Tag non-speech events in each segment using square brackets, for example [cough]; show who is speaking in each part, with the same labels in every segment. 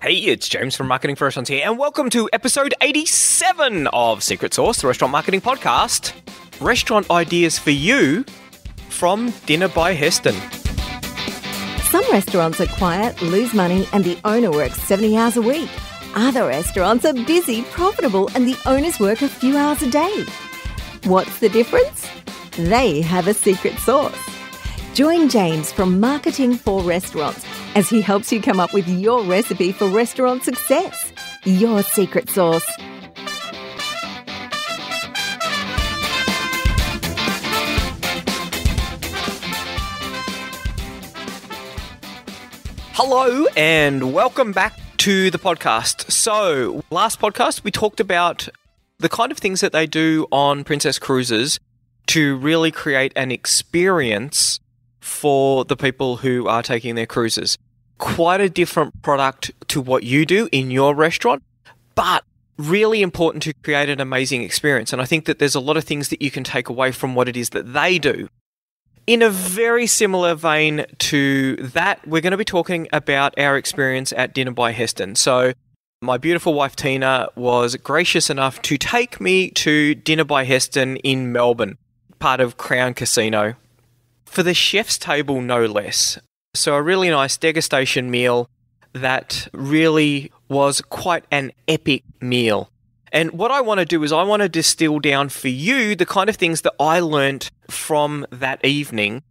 Speaker 1: Hey, it's James from Marketing for Restaurants here, and welcome to episode 87 of Secret Sauce, the restaurant marketing podcast. Restaurant ideas for you from Dinner by Heston.
Speaker 2: Some restaurants are quiet, lose money, and the owner works 70 hours a week. Other restaurants are busy, profitable, and the owners work a few hours a day. What's the difference? They have a secret sauce. Join James from Marketing for Restaurants as he helps you come up with your recipe for restaurant success, your secret sauce.
Speaker 1: Hello and welcome back to the podcast. So, last podcast, we talked about the kind of things that they do on Princess Cruises to really create an experience for the people who are taking their cruises quite a different product to what you do in your restaurant, but really important to create an amazing experience. And I think that there's a lot of things that you can take away from what it is that they do. In a very similar vein to that, we're going to be talking about our experience at Dinner by Heston. So, my beautiful wife Tina was gracious enough to take me to Dinner by Heston in Melbourne, part of Crown Casino, for the chef's table, no less. So, a really nice degustation meal that really was quite an epic meal. And what I want to do is, I want to distill down for you the kind of things that I learned from that evening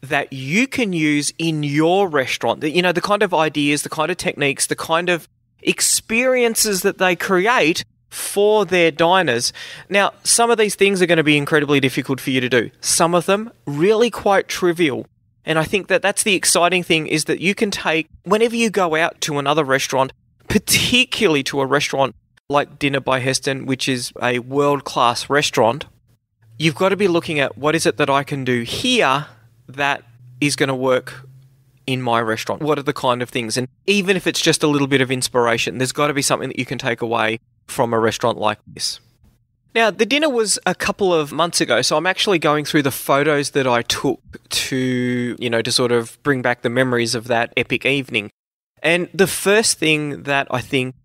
Speaker 1: that you can use in your restaurant. You know, the kind of ideas, the kind of techniques, the kind of experiences that they create for their diners. Now, some of these things are going to be incredibly difficult for you to do, some of them really quite trivial. And I think that that's the exciting thing is that you can take, whenever you go out to another restaurant, particularly to a restaurant like Dinner by Heston, which is a world class restaurant, you've got to be looking at what is it that I can do here that is going to work in my restaurant? What are the kind of things? And even if it's just a little bit of inspiration, there's got to be something that you can take away from a restaurant like this. Now, the dinner was a couple of months ago, so I'm actually going through the photos that I took to, you know, to sort of bring back the memories of that epic evening. And the first thing that I think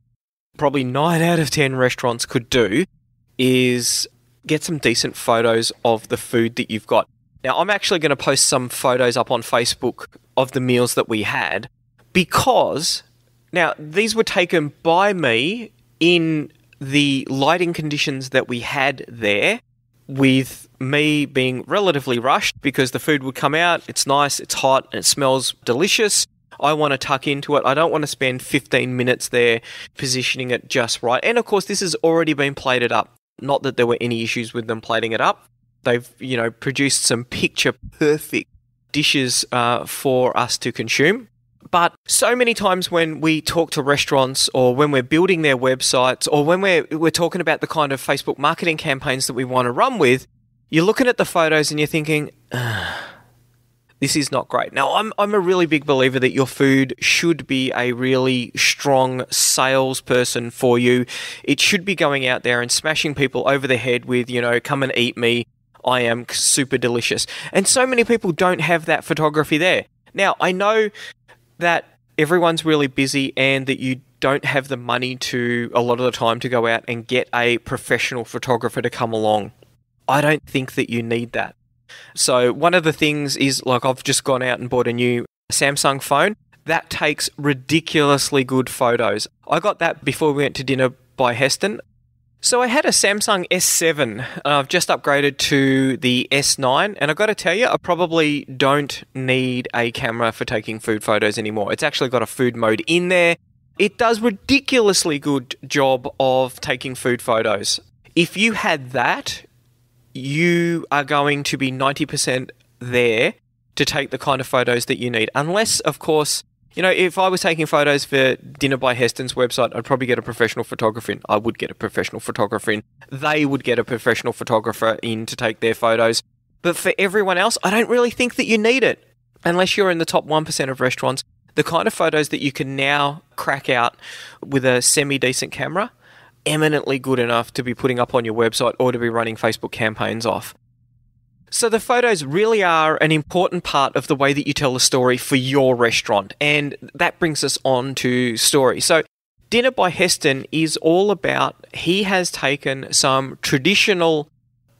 Speaker 1: probably 9 [laughs] out of 10 restaurants could do is get some decent photos of the food that you've got. Now, I'm actually going to post some photos up on Facebook of the meals that we had because now these were taken by me in the lighting conditions that we had there, with me being relatively rushed because the food would come out, it's nice, it's hot, and it smells delicious. I want to tuck into it. I don't want to spend 15 minutes there positioning it just right. And of course, this has already been plated up. Not that there were any issues with them plating it up. They've, you know, produced some picture perfect dishes uh, for us to consume. But so many times when we talk to restaurants or when we're building their websites or when we're, we're talking about the kind of Facebook marketing campaigns that we want to run with, you're looking at the photos and you're thinking, this is not great. Now, I'm, I'm a really big believer that your food should be a really strong salesperson for you. It should be going out there and smashing people over the head with, you know, come and eat me. I am super delicious. And so many people don't have that photography there. Now, I know that everyone's really busy and that you don't have the money to a lot of the time to go out and get a professional photographer to come along. I don't think that you need that. So, one of the things is like I've just gone out and bought a new Samsung phone that takes ridiculously good photos. I got that before we went to dinner by Heston. So I had a Samsung S7. I've just upgraded to the S9, and I've got to tell you, I probably don't need a camera for taking food photos anymore. It's actually got a food mode in there. It does ridiculously good job of taking food photos. If you had that, you are going to be 90% there to take the kind of photos that you need, unless, of course, you know, if I was taking photos for Dinner by Heston's website, I'd probably get a professional photographer in. I would get a professional photographer in. They would get a professional photographer in to take their photos. But for everyone else, I don't really think that you need it unless you're in the top 1% of restaurants. The kind of photos that you can now crack out with a semi decent camera, eminently good enough to be putting up on your website or to be running Facebook campaigns off. So the photos really are an important part of the way that you tell a story for your restaurant, and that brings us on to story. So Dinner by Heston is all about he has taken some traditional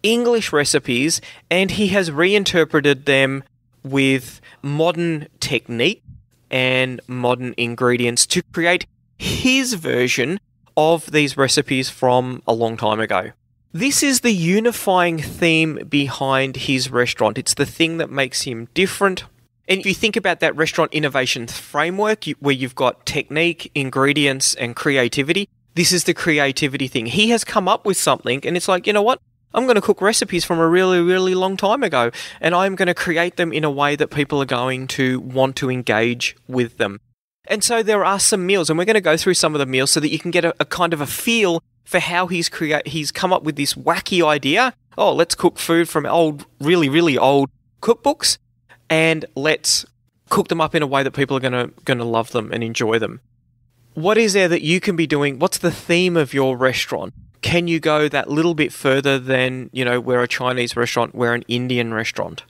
Speaker 1: English recipes and he has reinterpreted them with modern technique and modern ingredients to create his version of these recipes from a long time ago. This is the unifying theme behind his restaurant. It's the thing that makes him different. And if you think about that restaurant innovation framework, you, where you've got technique, ingredients, and creativity, this is the creativity thing. He has come up with something, and it's like, you know what? I'm going to cook recipes from a really, really long time ago, and I'm going to create them in a way that people are going to want to engage with them. And so there are some meals, and we're going to go through some of the meals so that you can get a, a kind of a feel for how he's create he's come up with this wacky idea. Oh, let's cook food from old, really, really old cookbooks, and let's cook them up in a way that people are gonna gonna love them and enjoy them. What is there that you can be doing? What's the theme of your restaurant? Can you go that little bit further than you know we're a Chinese restaurant, we're an Indian restaurant?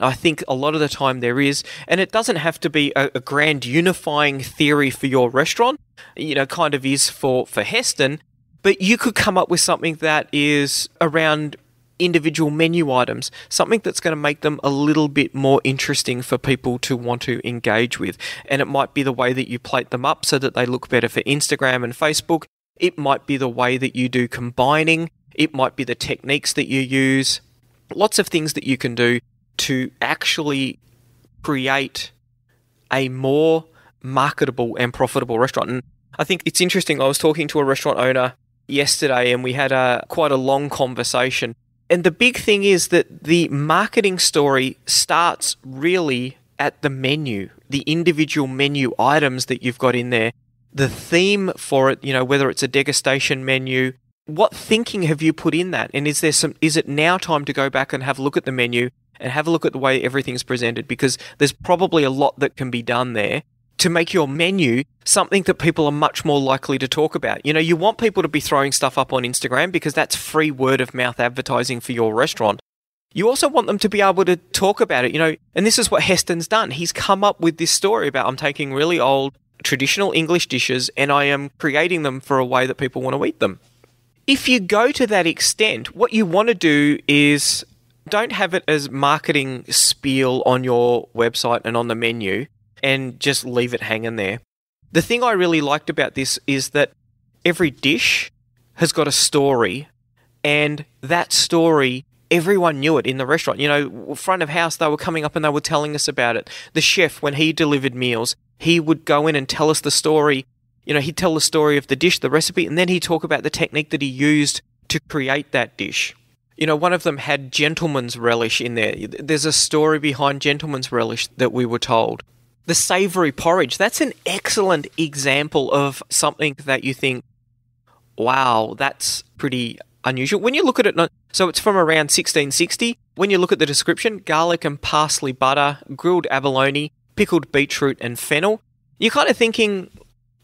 Speaker 1: I think a lot of the time there is, and it doesn't have to be a, a, grand unifying theory for your restaurant. You know, kind of is for for Heston, but you could come up with something that is around individual menu items, something that's going to make them a little bit more interesting for people to want to engage with. And it might be the way that you plate them up so that they look better for Instagram and Facebook. It might be the way that you do combining. It might be the techniques that you use. Lots of things that you can do to actually create a more marketable and profitable restaurant. And I think it's interesting. I was talking to a restaurant owner yesterday and we had a quite a long conversation. And the big thing is that the marketing story starts really at the menu, the individual menu items that you've got in there, the theme for it, you know, whether it's a degustation menu, what thinking have you put in that? And is there some is it now time to go back and have a look at the menu and have a look at the way everything's presented because there's probably a lot that can be done there to make your menu something that people are much more likely to talk about. You know, you want people to be throwing stuff up on Instagram because that's free word of mouth advertising for your restaurant. You also want them to be able to talk about it, you know, and this is what Heston's done. He's come up with this story about I'm taking really old traditional English dishes and I am creating them for a way that people want to eat them. If you go to that extent, what you want to do is don't have it as marketing spiel on your website and on the menu and just leave it hanging there. The thing I really liked about this is that every dish has got a story, and that story everyone knew it in the restaurant. You know, front of house, they were coming up and they were telling us about it. The chef, when he delivered meals, he would go in and tell us the story. You know, he'd tell the story of the dish, the recipe, and then he'd talk about the technique that he used to create that dish. You know, one of them had gentleman's relish in there. There's a story behind gentleman's relish that we were told the savory porridge, that's an excellent example of something that you think, wow, that's pretty unusual. When you look at it, so it's from around 1660. When you look at the description, garlic and parsley butter, grilled abalone, pickled beetroot, and fennel, you're kind of thinking,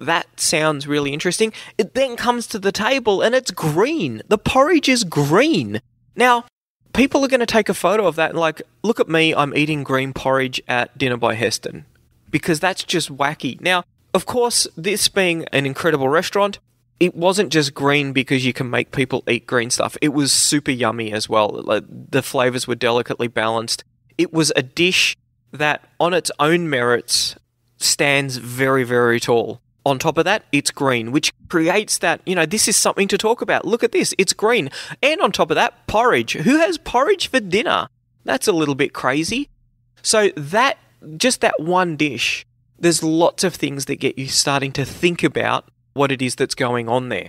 Speaker 1: that sounds really interesting. It then comes to the table and it's green. The porridge is green. Now, people are going to take a photo of that and, like, look at me, I'm eating green porridge at Dinner by Heston because that's just wacky. Now, of course, this being an incredible restaurant, it wasn't just green because you can make people eat green stuff. It was super yummy as well. Like, the flavors were delicately balanced. It was a dish that, on its own merits, stands very, very tall. On top of that, it's green, which creates that, you know, this is something to talk about. Look at this, it's green. And on top of that, porridge. Who has porridge for dinner? That's a little bit crazy. So that just that one dish, there's lots of things that get you starting to think about what it is that's going on there.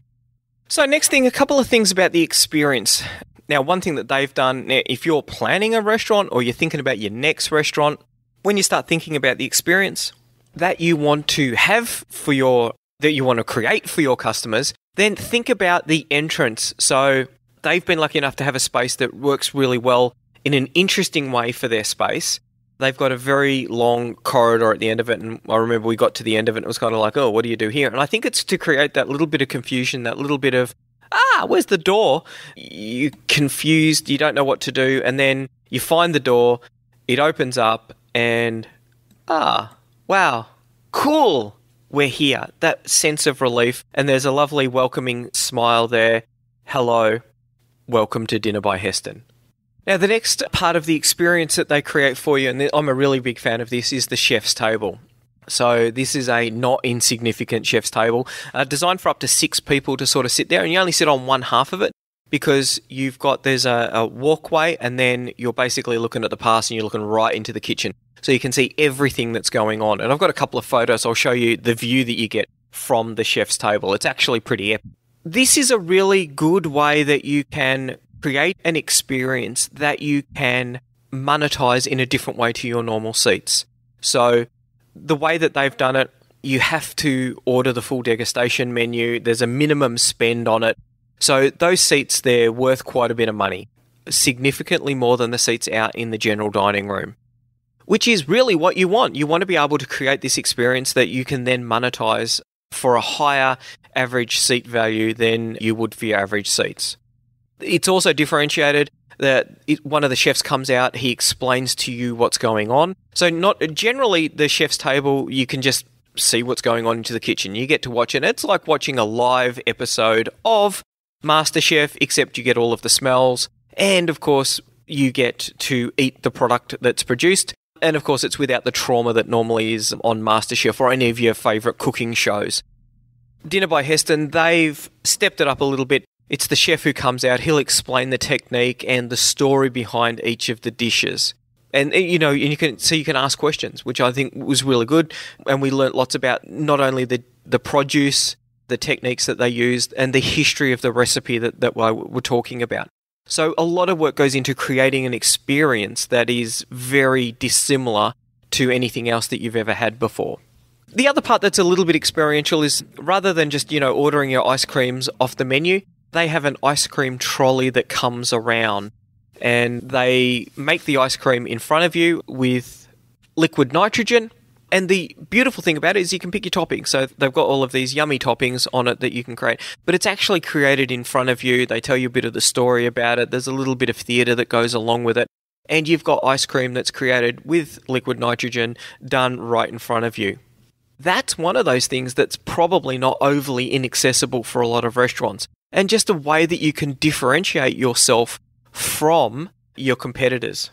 Speaker 1: So, next thing, a couple of things about the experience. Now, one thing that they've done, if you're planning a restaurant or you're thinking about your next restaurant, when you start thinking about the experience that you want to have for your, that you want to create for your customers, then think about the entrance. So, they've been lucky enough to have a space that works really well in an interesting way for their space they've got a very long corridor at the end of it. And I remember we got to the end of it and it was kind of like, oh, what do you do here? And I think it's to create that little bit of confusion, that little bit of, ah, where's the door? You're confused, you don't know what to do. And then you find the door, it opens up, and ah, wow, cool, we're here. That sense of relief. And there's a lovely welcoming smile there. Hello, welcome to Dinner by Heston. Now, the next part of the experience that they create for you, and I'm a really big fan of this, is the chef's table. So this is a not insignificant chef's table, uh, designed for up to six people to sort of sit there, and you only sit on one half of it because you've got there's a, a walkway, and then you're basically looking at the pass, and you're looking right into the kitchen, so you can see everything that's going on. And I've got a couple of photos. I'll show you the view that you get from the chef's table. It's actually pretty epic. This is a really good way that you can create an experience that you can monetize in a different way to your normal seats. So, the way that they've done it, you have to order the full degustation menu, there's a minimum spend on it. So, those seats they're worth quite a bit of money, significantly more than the seats out in the general dining room. Which is really what you want. You want to be able to create this experience that you can then monetize for a higher average seat value than you would for your average seats. It's also differentiated that it, one of the chefs comes out, he explains to you what's going on. So not generally the chef's table, you can just see what's going on into the kitchen. You get to watch it. It's like watching a live episode of MasterChef, except you get all of the smells. And of course, you get to eat the product that's produced. And of course, it's without the trauma that normally is on MasterChef or any of your favorite cooking shows. Dinner by Heston, they've stepped it up a little bit it's the chef who comes out, he'll explain the technique and the story behind each of the dishes. And eh, you know, and you can so you can ask questions, which I think was really good. And we learnt lots about not only the the produce, the techniques that they used, and the history of the recipe that, that we're talking about. So a lot of work goes into creating an experience that is very dissimilar to anything else that you've ever had before. The other part that's a little bit experiential is rather than just, you know, ordering your ice creams off the menu, they have an ice cream trolley that comes around and they make the ice cream in front of you with liquid nitrogen. And the beautiful thing about it is you can pick your topping. So they've got all of these yummy toppings on it that you can create, but it's actually created in front of you. They tell you a bit of the story about it. There's a little bit of theater that goes along with it. And you've got ice cream that's created with liquid nitrogen done right in front of you. That's one of those things that's probably not overly inaccessible for a lot of restaurants and just a way that you can differentiate yourself from your competitors.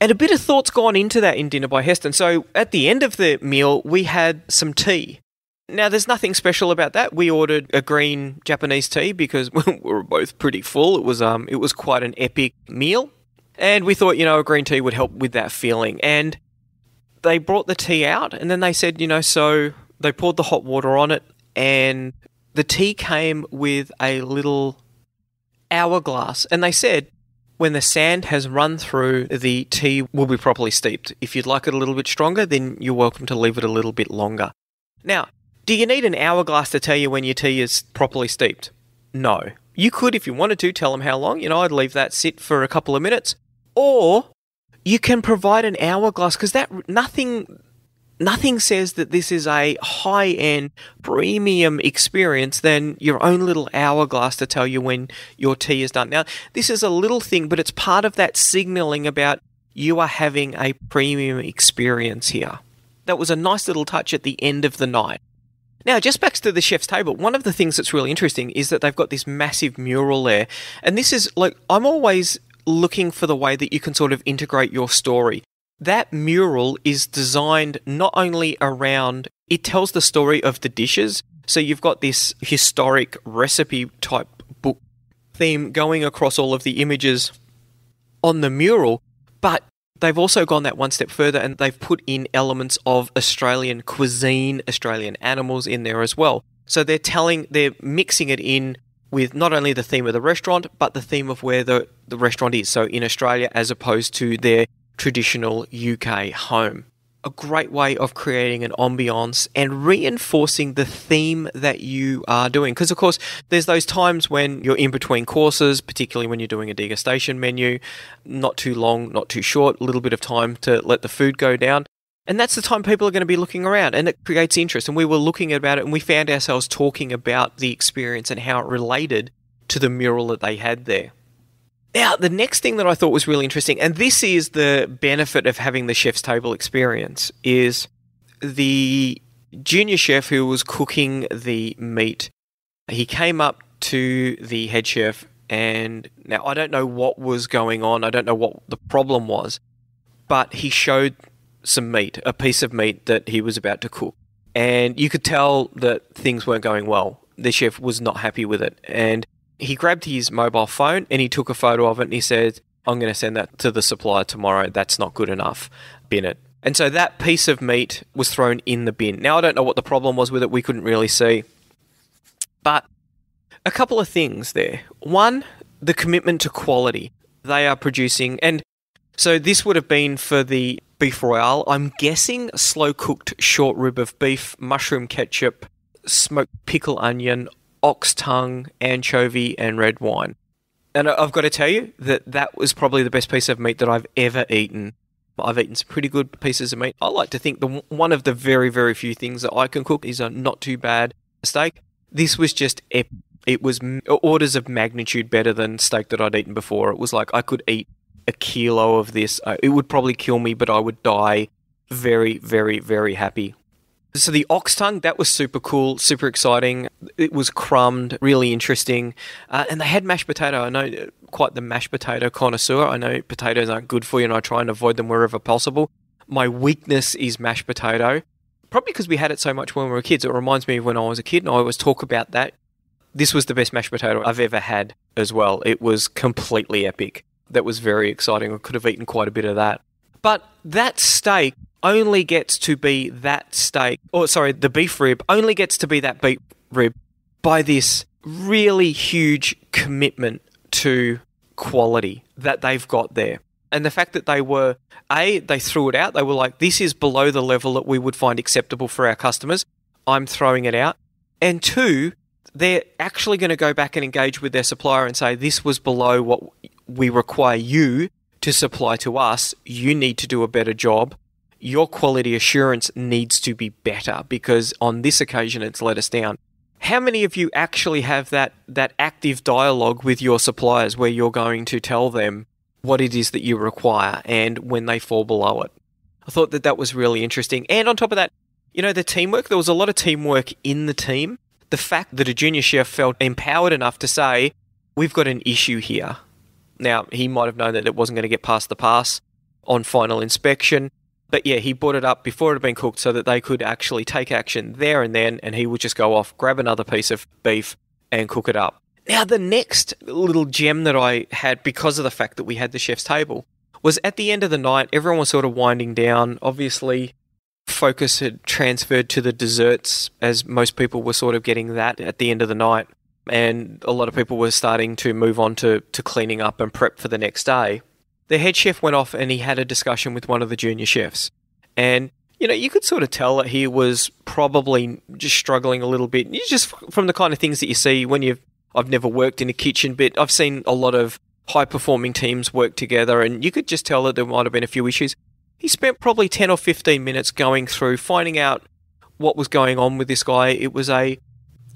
Speaker 1: And a bit of thought's gone into that in Dinner by Heston. So at the end of the meal, we had some tea. Now, there's nothing special about that. We ordered a green Japanese tea because [laughs] we were both pretty full. It was, um, it was quite an epic meal. And we thought, you know, a green tea would help with that feeling. And they brought the tea out and then they said, you know, so they poured the hot water on it and the tea came with a little hourglass, and they said when the sand has run through, the tea will be properly steeped. If you'd like it a little bit stronger, then you're welcome to leave it a little bit longer. Now, do you need an hourglass to tell you when your tea is properly steeped? No. You could, if you wanted to, tell them how long. You know, I'd leave that sit for a couple of minutes. Or you can provide an hourglass because that nothing nothing says that this is a high end premium experience than your own little hourglass to tell you when your tea is done. Now, this is a little thing, but it's part of that signaling about you are having a premium experience here. That was a nice little touch at the end of the night. Now, just back to the chef's table, one of the things that's really interesting is that they've got this massive mural there. And this is like, I'm always looking for the way that you can sort of integrate your story that mural is designed not only around, it tells the story of the dishes. So you've got this historic recipe type book theme going across all of the images on the mural, but they've also gone that one step further and they've put in elements of Australian cuisine, Australian animals in there as well. So they're telling, they're mixing it in with not only the theme of the restaurant, but the theme of where the, the restaurant is. So in Australia, as opposed to their traditional UK home. A great way of creating an ambiance and reinforcing the theme that you are doing. Because, of course, there's those times when you're in between courses, particularly when you're doing a degustation menu, not too long, not too short, a little bit of time to let the food go down. And that's the time people are going to be looking around and it creates interest. And we were looking about it and we found ourselves talking about the experience and how it related to the mural that they had there. Now, the next thing that I thought was really interesting, and this is the benefit of having the chef's table experience, is the junior chef who was cooking the meat. He came up to the head chef, and now I don't know what was going on, I don't know what the problem was, but he showed some meat, a piece of meat that he was about to cook. And you could tell that things weren't going well. The chef was not happy with it. And he grabbed his mobile phone and he took a photo of it and he said, I'm going to send that to the supplier tomorrow. That's not good enough. Bin it. And so that piece of meat was thrown in the bin. Now, I don't know what the problem was with it. We couldn't really see. But a couple of things there. One, the commitment to quality. They are producing, and so this would have been for the beef royale. I'm guessing slow cooked short rib of beef, mushroom ketchup, smoked pickle onion, ox tongue, anchovy, and red wine. And I've got to tell you that that was probably the best piece of meat that I've ever eaten. I've eaten some pretty good pieces of meat. I like to think the one of the very very few things that I can cook is a not too bad steak. This was just epic. It was orders of magnitude better than steak that I'd eaten before. It was like I could eat a kilo of this. Uh, it would probably kill me, but I would die very, very, very happy so the ox tongue that was super cool, super exciting. It was crumbed, really interesting, uh, and they had mashed potato. I know uh, quite the mashed potato connoisseur. I know potatoes aren't good for you, and I try and avoid them wherever possible. My weakness is mashed potato, probably because we had it so much when we were kids. It reminds me of when I was a kid, and I always talk about that. This was the best mashed potato I've ever had as well. It was completely epic. That was very exciting. I could have eaten quite a bit of that. But that steak only gets to be that steak, or sorry, the beef rib only gets to be that beef rib by this really huge commitment to quality that they've got there. And the fact that they were, A, they threw it out. They were like, this is below the level that we would find acceptable for our customers. I'm throwing it out. And two, they're actually going to go back and engage with their supplier and say, this was below what we require you to supply to us. You need to do a better job your quality assurance needs to be better because on this occasion it's let us down. How many of you actually have that that active dialogue with your suppliers where you're going to tell them what it is that you require and when they fall below it? I thought that that was really interesting. And on top of that, you know, the teamwork, there was a lot of teamwork in the team. The fact that a junior chef felt empowered enough to say, we've got an issue here. Now, he might have known that it wasn't going to get past the pass on final inspection but yeah, he brought it up before it had been cooked so that they could actually take action there and then, and he would just go off, grab another piece of beef, and cook it up. Now, the next little gem that I had because of the fact that we had the chef's table was at the end of the night, everyone was sort of winding down. Obviously, focus had transferred to the desserts as most people were sort of getting that at the end of the night. And a lot of people were starting to move on to, to cleaning up and prep for the next day the head chef went off and he had a discussion with one of the junior chefs. And, you know, you could sort of tell that he was probably just struggling a little bit. You just from the kind of things that you see when you've, I've never worked in a kitchen, but I've seen a lot of high performing teams work together and you could just tell that there might have been a few issues. He spent probably 10 or 15 minutes going through, finding out what was going on with this guy. It was a,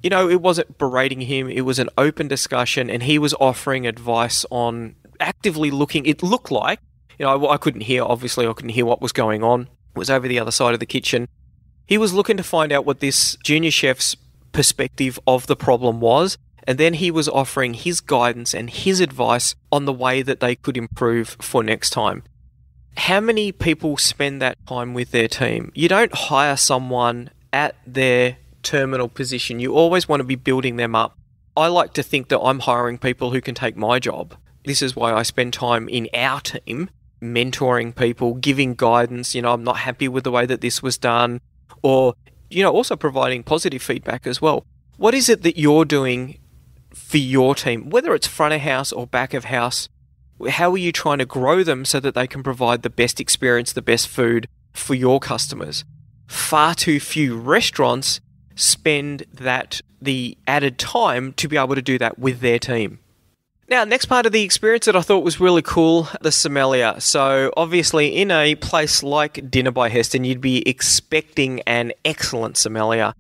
Speaker 1: you know, it wasn't berating him, it was an open discussion, and he was offering advice on actively looking. It looked like, you know, I, I couldn't hear, obviously, I couldn't hear what was going on. It was over the other side of the kitchen. He was looking to find out what this junior chef's perspective of the problem was. And then he was offering his guidance and his advice on the way that they could improve for next time. How many people spend that time with their team? You don't hire someone at their terminal position. You always want to be building them up. I like to think that I'm hiring people who can take my job. This is why I spend time in our team mentoring people, giving guidance. You know, I'm not happy with the way that this was done, or, you know, also providing positive feedback as well. What is it that you're doing for your team, whether it's front of house or back of house? How are you trying to grow them so that they can provide the best experience, the best food for your customers? Far too few restaurants spend that the added time to be able to do that with their team. Now, next part of the experience that I thought was really cool the sommelier. So, obviously, in a place like Dinner by Heston, you'd be expecting an excellent sommelier.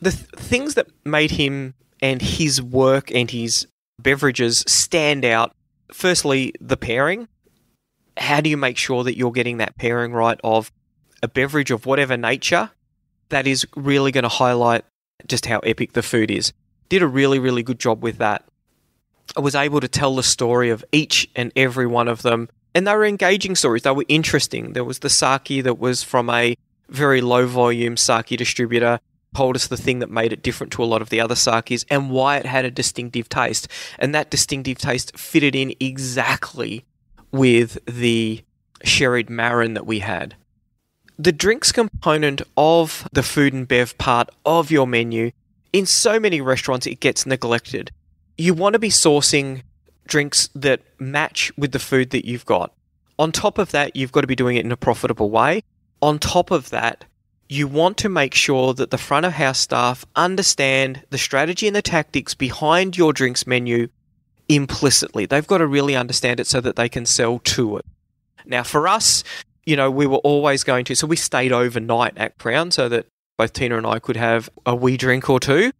Speaker 1: The th- things that made him and his work and his beverages stand out firstly, the pairing. How do you make sure that you're getting that pairing right of a beverage of whatever nature that is really going to highlight just how epic the food is? Did a really, really good job with that. I was able to tell the story of each and every one of them. And they were engaging stories, they were interesting. There was the sake that was from a very low volume sake distributor, told us the thing that made it different to a lot of the other sakes and why it had a distinctive taste. And that distinctive taste fitted in exactly with the sherried marin that we had. The drinks component of the food and bev part of your menu, in so many restaurants, it gets neglected you want to be sourcing drinks that match with the food that you've got. On top of that, you've got to be doing it in a profitable way. On top of that, you want to make sure that the front of house staff understand the strategy and the tactics behind your drinks menu implicitly. They've got to really understand it so that they can sell to it. Now, for us, you know, we were always going to, so we stayed overnight at Crown so that both Tina and I could have a wee drink or two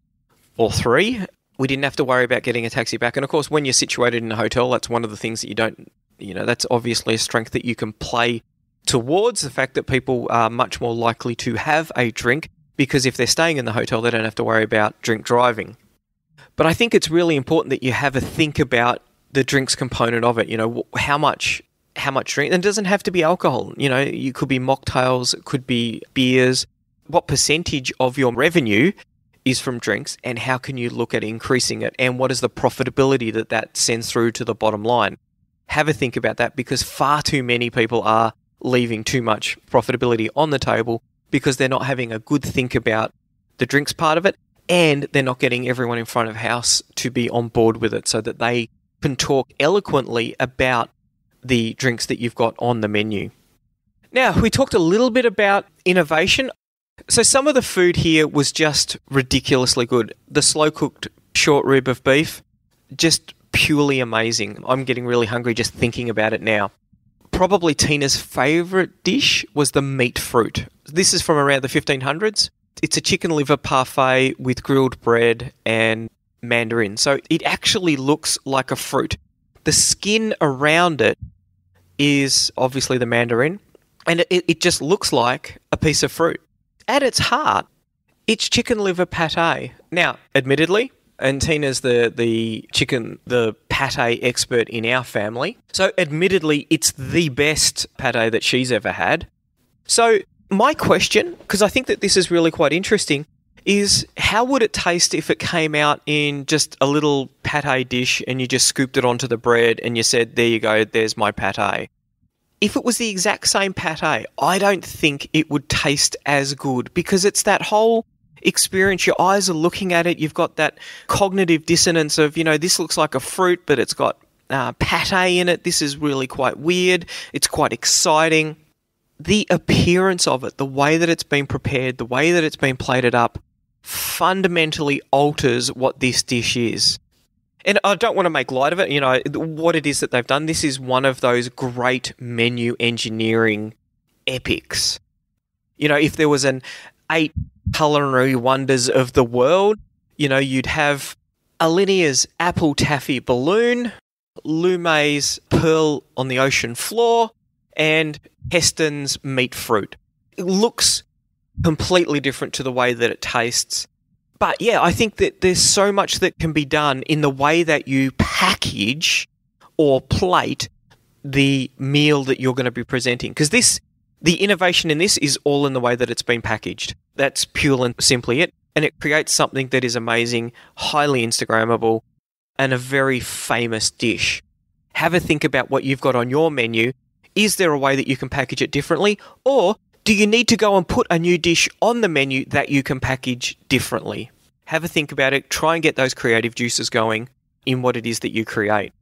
Speaker 1: or three we didn't have to worry about getting a taxi back. And of course, when you're situated in a hotel, that's one of the things that you don't, you know, that's obviously a strength that you can play towards the fact that people are much more likely to have a drink because if they're staying in the hotel, they don't have to worry about drink driving. But I think it's really important that you have a think about the drinks component of it. You know, how much how much drink, and it doesn't have to be alcohol. You know, you could be mocktails, it could be beers. What percentage of your revenue is from drinks and how can you look at increasing it and what is the profitability that that sends through to the bottom line have a think about that because far too many people are leaving too much profitability on the table because they're not having a good think about the drinks part of it and they're not getting everyone in front of house to be on board with it so that they can talk eloquently about the drinks that you've got on the menu. Now, we talked a little bit about innovation. So some of the food here was just ridiculously good. The slow cooked short rib of beef, just purely amazing. I'm getting really hungry just thinking about it now. Probably Tina's favourite dish was the meat fruit. This is from around the 1500s. It's a chicken liver parfait with grilled bread and mandarin. So it actually looks like a fruit. The skin around it is obviously the mandarin, and it, it just looks like a piece of fruit at its heart, it's chicken liver pate. Now, admittedly, and Tina's the the chicken the pate expert in our family. So admittedly, it's the best pate that she's ever had. So my question, because I think that this is really quite interesting, is how would it taste if it came out in just a little pate dish and you just scooped it onto the bread and you said, "There you go, there's my pate." if it was the exact same pate, I don't think it would taste as good because it's that whole experience. Your eyes are looking at it. You've got that cognitive dissonance of, you know, this looks like a fruit, but it's got uh, pate in it. This is really quite weird. It's quite exciting. The appearance of it, the way that it's been prepared, the way that it's been plated up, fundamentally alters what this dish is. And I don't want to make light of it. You know, what it is that they've done, this is one of those great menu engineering epics. You know, if there was an eight culinary wonders of the world, you know, you'd have Alinea's apple taffy balloon, Lume's pearl on the ocean floor, and Heston's meat fruit. It looks completely different to the way that it tastes. But yeah, I think that there's so much that can be done in the way that you package or plate the meal that you're going to be presenting. Because this, the innovation in this is all in the way that it's been packaged. That's pure and simply it. And it creates something that is amazing, highly Instagrammable, and a very famous dish. Have a think about what you've got on your menu. Is there a way that you can package it differently? Or do you need to go and put a new dish on the menu that you can package differently? Have a think about it. Try and get those creative juices going in what it is that you create.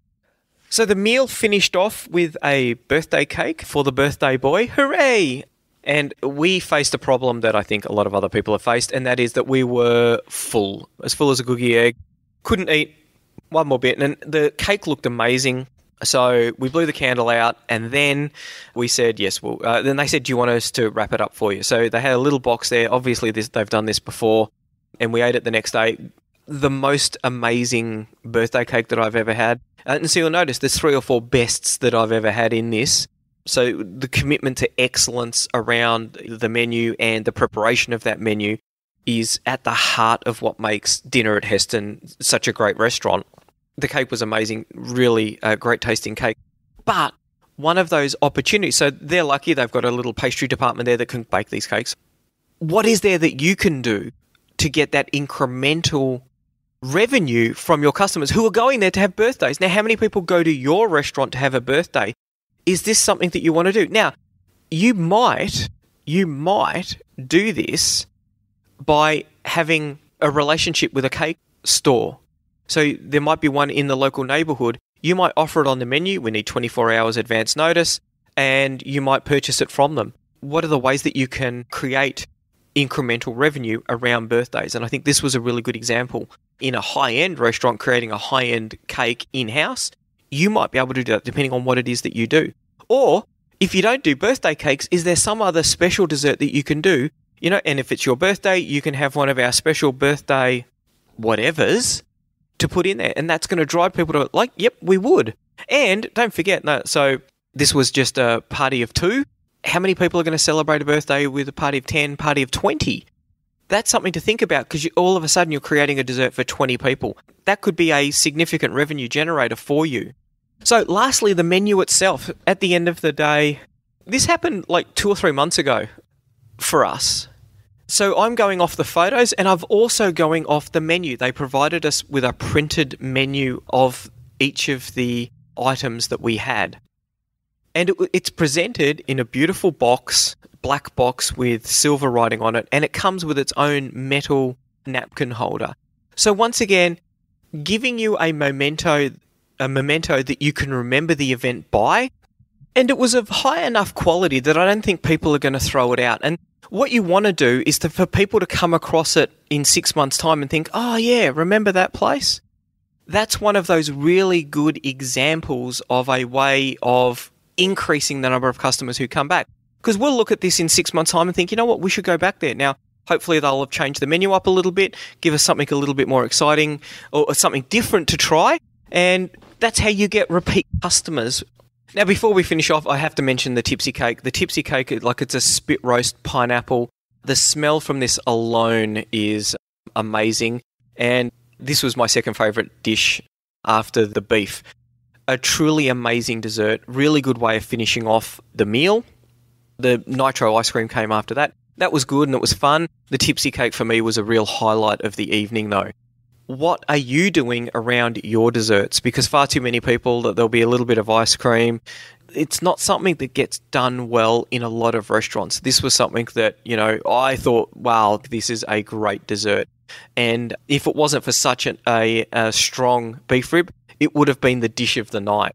Speaker 1: So the meal finished off with a birthday cake for the birthday boy. Hooray! And we faced a problem that I think a lot of other people have faced, and that is that we were full, as full as a googie egg. Couldn't eat one more bit. And the cake looked amazing. So we blew the candle out, and then we said, "Yes." Well, uh, then they said, "Do you want us to wrap it up for you?" So they had a little box there. Obviously, this, they've done this before, and we ate it the next day. The most amazing birthday cake that I've ever had. Uh, and so you'll notice there's three or four bests that I've ever had in this. So the commitment to excellence around the menu and the preparation of that menu is at the heart of what makes dinner at Heston such a great restaurant the cake was amazing, really uh, great tasting cake. But one of those opportunities, so they're lucky they've got a little pastry department there that can bake these cakes. What is there that you can do to get that incremental revenue from your customers who are going there to have birthdays? Now, how many people go to your restaurant to have a birthday? Is this something that you want to do? Now, you might, you might do this by having a relationship with a cake store so there might be one in the local neighborhood. You might offer it on the menu. We need 24 hours advance notice, and you might purchase it from them. What are the ways that you can create incremental revenue around birthdays? And I think this was a really good example. In a high end restaurant, creating a high end cake in house, you might be able to do that depending on what it is that you do. Or if you don't do birthday cakes, is there some other special dessert that you can do? You know, and if it's your birthday, you can have one of our special birthday whatevers to put in there, and that's going to drive people to like, yep, we would. And don't forget, no, so this was just a party of two. How many people are going to celebrate a birthday with a party of ten, party of twenty? That's something to think about because all of a sudden you're creating a dessert for 20 people. That could be a significant revenue generator for you. So, lastly, the menu itself. At the end of the day, this happened like two or three months ago for us so I'm going off the photos and I've also going off the menu. They provided us with a printed menu of each of the items that we had. And it, it's presented in a beautiful box, black box with silver writing on it, and it comes with its own metal napkin holder. So once again, giving you a memento a memento that you can remember the event by and it was of high enough quality that I don't think people are going to throw it out. And what you want to do is to, for people to come across it in six months' time and think, oh, yeah, remember that place? That's one of those really good examples of a way of increasing the number of customers who come back. Because we'll look at this in six months' time and think, you know what, we should go back there. Now, hopefully, they'll have changed the menu up a little bit, give us something a little bit more exciting or something different to try. And that's how you get repeat customers now, before we finish off, I have to mention the tipsy cake. The tipsy cake, like it's a spit roast pineapple. The smell from this alone is amazing. And this was my second favorite dish after the beef. A truly amazing dessert, really good way of finishing off the meal. The nitro ice cream came after that. That was good and it was fun. The tipsy cake for me was a real highlight of the evening, though what are you doing around your desserts? Because far too many people that there'll be a little bit of ice cream. It's not something that gets done well in a lot of restaurants. This was something that, you know, I thought, wow, this is a great dessert. And if it wasn't for such an, a, a strong beef rib, it would have been the dish of the night.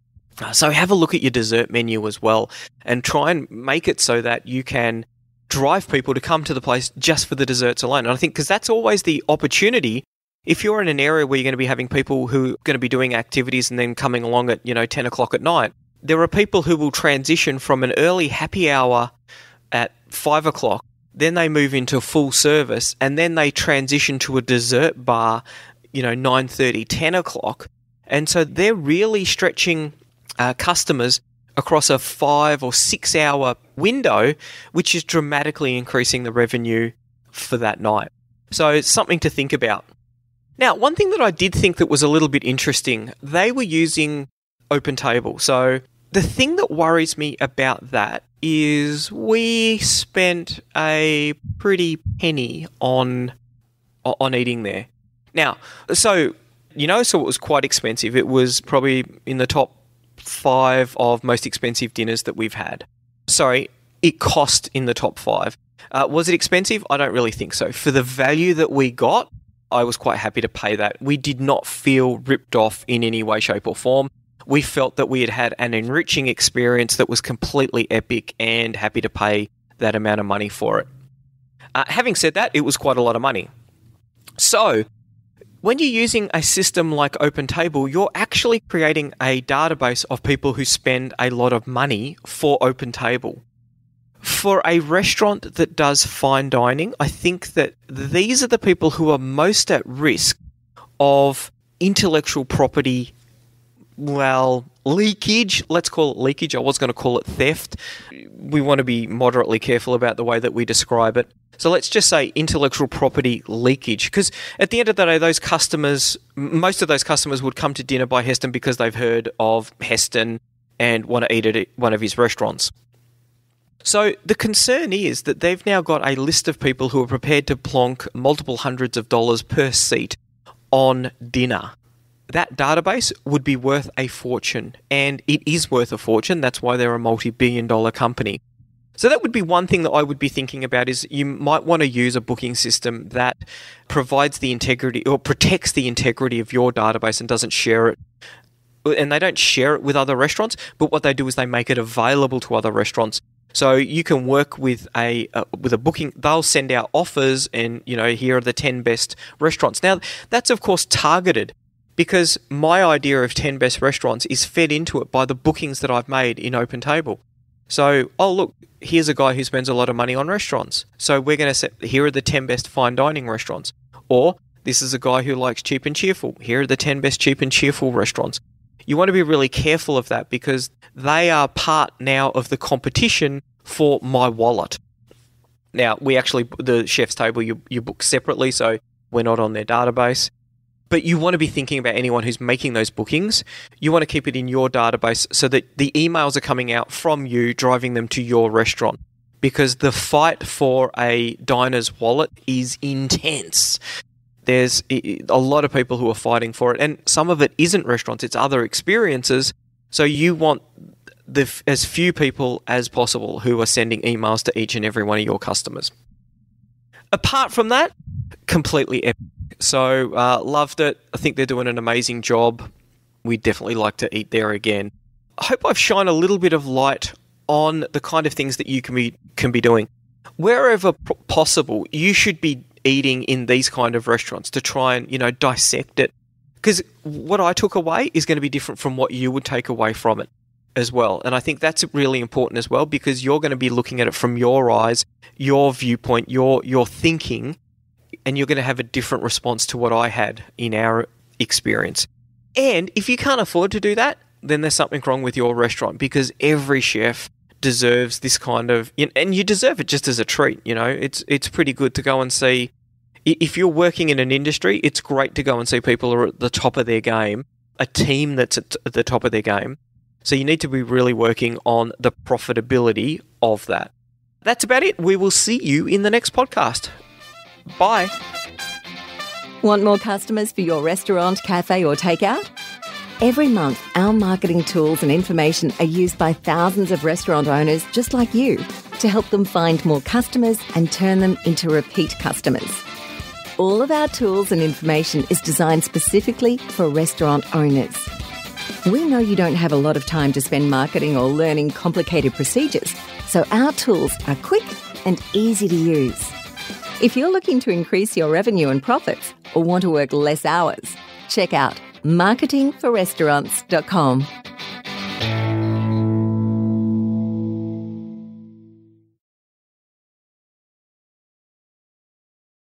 Speaker 1: So have a look at your dessert menu as well and try and make it so that you can drive people to come to the place just for the desserts alone. And I think because that's always the opportunity if you're in an area where you're going to be having people who are going to be doing activities and then coming along at, you know, 10 o'clock at night, there are people who will transition from an early happy hour at 5 o'clock, then they move into full service, and then they transition to a dessert bar, you know, 9.30, 10 o'clock. And so they're really stretching uh, customers across a five or six hour window, which is dramatically increasing the revenue for that night. So it's something to think about. Now, one thing that I did think that was a little bit interesting, they were using OpenTable. So the thing that worries me about that is we spent a pretty penny on on eating there. Now, so you know, so it was quite expensive. It was probably in the top five of most expensive dinners that we've had. Sorry, it cost in the top five. Uh, was it expensive? I don't really think so. For the value that we got, I was quite happy to pay that. We did not feel ripped off in any way, shape, or form. We felt that we had had an enriching experience that was completely epic and happy to pay that amount of money for it. Uh, having said that, it was quite a lot of money. So, when you're using a system like OpenTable, you're actually creating a database of people who spend a lot of money for OpenTable for a restaurant that does fine dining, I think that these are the people who are most at risk of intellectual property, well, leakage. Let's call it leakage. I was going to call it theft. We want to be moderately careful about the way that we describe it. So let's just say intellectual property leakage. Because at the end of the day, those customers, most of those customers would come to dinner by Heston because they've heard of Heston and want to eat at one of his restaurants. So the concern is that they've now got a list of people who are prepared to plonk multiple hundreds of dollars per seat on dinner. That database would be worth a fortune, and it is worth a fortune. That's why they're a multi billion dollar company. So that would be one thing that I would be thinking about is you might want to use a booking system that provides the integrity or protects the integrity of your database and doesn't share it and they don't share it with other restaurants, but what they do is they make it available to other restaurants so you can work with a uh, with a booking. They'll send out offers, and you know here are the ten best restaurants. Now that's of course targeted because my idea of ten best restaurants is fed into it by the bookings that I've made in Open Table. So oh look, here's a guy who spends a lot of money on restaurants. So we're going to set here are the ten best fine dining restaurants, or this is a guy who likes cheap and cheerful. Here are the 10 best cheap and cheerful restaurants you want to be really careful of that because they are part now of the competition for my wallet. Now, we actually, the chef's table, you, you book separately, so we're not on their database. But you want to be thinking about anyone who's making those bookings. You want to keep it in your database so that the emails are coming out from you, driving them to your restaurant. Because the fight for a diner's wallet is intense there's a lot of people who are fighting for it, and some of it isn't restaurants; it's other experiences. So you want the as few people as possible who are sending emails to each and every one of your customers. Apart from that, completely epic. So uh, loved it. I think they're doing an amazing job. We definitely like to eat there again. I hope I've shined a little bit of light on the kind of things that you can be can be doing. Wherever possible, you should be eating in these kind of restaurants to try and you know dissect it because what I took away is going to be different from what you would take away from it as well. And I think that's really important as well because you're going to be looking at it from your eyes, your viewpoint, your your thinking, and you're going to have a different response to what I had in our experience. And if you can't afford to do that, then there's something wrong with your restaurant because every chef deserves this kind of and you deserve it just as a treat you know it's it's pretty good to go and see if you're working in an industry it's great to go and see people who are at the top of their game a team that's at the top of their game so you need to be really working on the profitability of that that's about it we will see you in the next podcast bye
Speaker 2: want more customers for your restaurant cafe or takeout Every month, our marketing tools and information are used by thousands of restaurant owners just like you to help them find more customers and turn them into repeat customers. All of our tools and information is designed specifically for restaurant owners. We know you don't have a lot of time to spend marketing or learning complicated procedures, so our tools are quick and easy to use. If you're looking to increase your revenue and profits or want to work less hours, check out marketingforrestaurants.com.